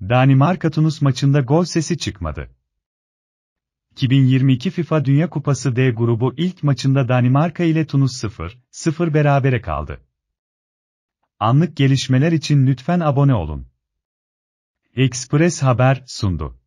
Danimarka-Tunus maçında gol sesi çıkmadı. 2022 FIFA Dünya Kupası D grubu ilk maçında Danimarka ile Tunus 0-0 berabere kaldı. Anlık gelişmeler için lütfen abone olun. Express Haber sundu.